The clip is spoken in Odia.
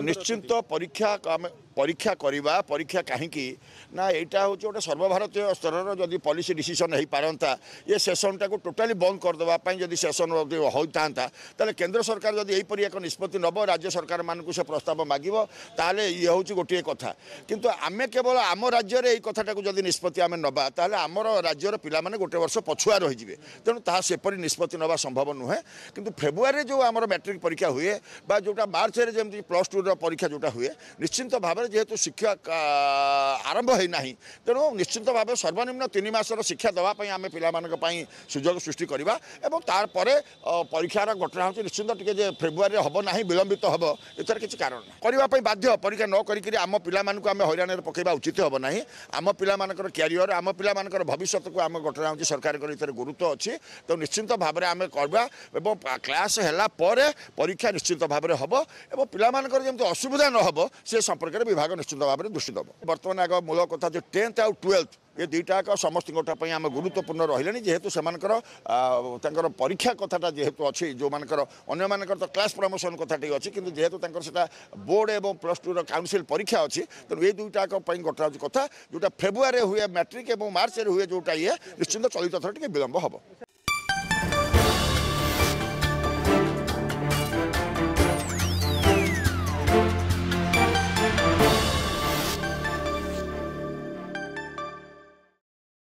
ନିଶ୍ଚିନ୍ତ ପରୀକ୍ଷା ଆମେ ପରୀକ୍ଷା କରିବା ପରୀକ୍ଷା କାହିଁକି ନା ଏଇଟା ହେଉଛି ଗୋଟେ ସର୍ବଭାରତୀୟ ସ୍ତରର ଯଦି ପଲିସି ଡିସିସନ୍ ହୋଇପାରନ୍ତା ଏ ସେସନ୍ଟାକୁ ଟୋଟାଲି ବନ୍ଦ କରିଦେବା ପାଇଁ ଯଦି ସେସନ୍ ହୋଇଥାନ୍ତା ତାହେଲେ କେନ୍ଦ୍ର ସରକାର ଯଦି ଏହିପରି ଏକ ନିଷ୍ପତ୍ତି ନେବ ରାଜ୍ୟ ସରକାରମାନଙ୍କୁ ସେ ପ୍ରସ୍ତାବ ମାଗିବ ତାହେଲେ ଇଏ ହେଉଛି ଗୋଟିଏ କଥା କିନ୍ତୁ ଆମେ କେବଳ ଆମ ରାଜ୍ୟରେ ଏହି କଥାଟାକୁ ଯଦି ନିଷ୍ପତ୍ତି ଆମେ ନେବା ତାହେଲେ ଆମର ରାଜ୍ୟର ପିଲାମାନେ ଗୋଟେ ବର୍ଷ ପଛୁଆ ରହିଯିବେ ତେଣୁ ତାହା ସେପରି ନିଷ୍ପତ୍ତି ନେବା ସମ୍ଭବ ନୁହେଁ କିନ୍ତୁ ଫେବୃଆରୀରେ ଯେଉଁ ଆମର ମ୍ୟାଟ୍ରିକ୍ ପରୀକ୍ଷା ହୁଏ ବା ଯେଉଁଟା ମାର୍ଚ୍ଚରେ ଯେମିତି ପ୍ଲସ୍ ଟୁ ସ୍କୁଲର ପରୀକ୍ଷା ଯେଉଁଟା ହୁଏ ନିଶ୍ଚିନ୍ତ ଭାବରେ ଯେହେତୁ ଶିକ୍ଷା ଆରମ୍ଭ ହୋଇନାହିଁ ତେଣୁ ନିଶ୍ଚିନ୍ତ ଭାବେ ସର୍ବନିମ୍ନ ତିନି ମାସର ଶିକ୍ଷା ଦେବା ପାଇଁ ଆମେ ପିଲାମାନଙ୍କ ପାଇଁ ସୁଯୋଗ ସୃଷ୍ଟି କରିବା ଏବଂ ତାପରେ ପରୀକ୍ଷାର ଘଟଣା ହେଉଛି ନିଶ୍ଚିନ୍ତ ଟିକେ ଯେ ଫେବୃଆରୀରେ ହେବ ନାହିଁ ବିଳମ୍ବିତ ହେବ ଏଥିରେ କିଛି କାରଣ ନାହିଁ କରିବା ପାଇଁ ବାଧ୍ୟ ପରୀକ୍ଷା ନ କରିକିରି ଆମ ପିଲାମାନଙ୍କୁ ଆମେ ହଇରାଣରେ ପକାଇବା ଉଚିତ ହେବ ନାହିଁ ଆମ ପିଲାମାନଙ୍କର କ୍ୟାରିୟର ଆମ ପିଲାମାନଙ୍କର ଭବିଷ୍ୟତକୁ ଆମ ଘଟଣା ହେଉଛି ସରକାରଙ୍କର ଏଥିରେ ଗୁରୁତ୍ୱ ଅଛି ତେଣୁ ନିଶ୍ଚିନ୍ତ ଭାବରେ ଆମେ କରିବା ଏବଂ କ୍ଲାସ୍ ହେଲା ପରେ ପରୀକ୍ଷା ନିଶ୍ଚିନ୍ତ ଭାବରେ ହେବ ଏବଂ ପିଲାମାନଙ୍କର ଯେ असुविधा नहेर्केर विभाग निश्चिन्त भाव दृष्टिदे बर्तन आग मूल कथा टेन्थ आउँ टुवेल्भ ए दुईटा समस्याै आम गुरुत्वपूर्ण रहिले जे त्यो परीक्षा कथा जो अन्य क्लास प्रमोसन कथा बोर्ड ए प्लस टुर र काउन्स परीक्षा अहि तुटा पनि गठाहित कथा जोटा फेब्रुअरी हेर्ने माट्रिक मर्चले हेर्ने जोटा इए निश्चित थोरै विलम्ब हौ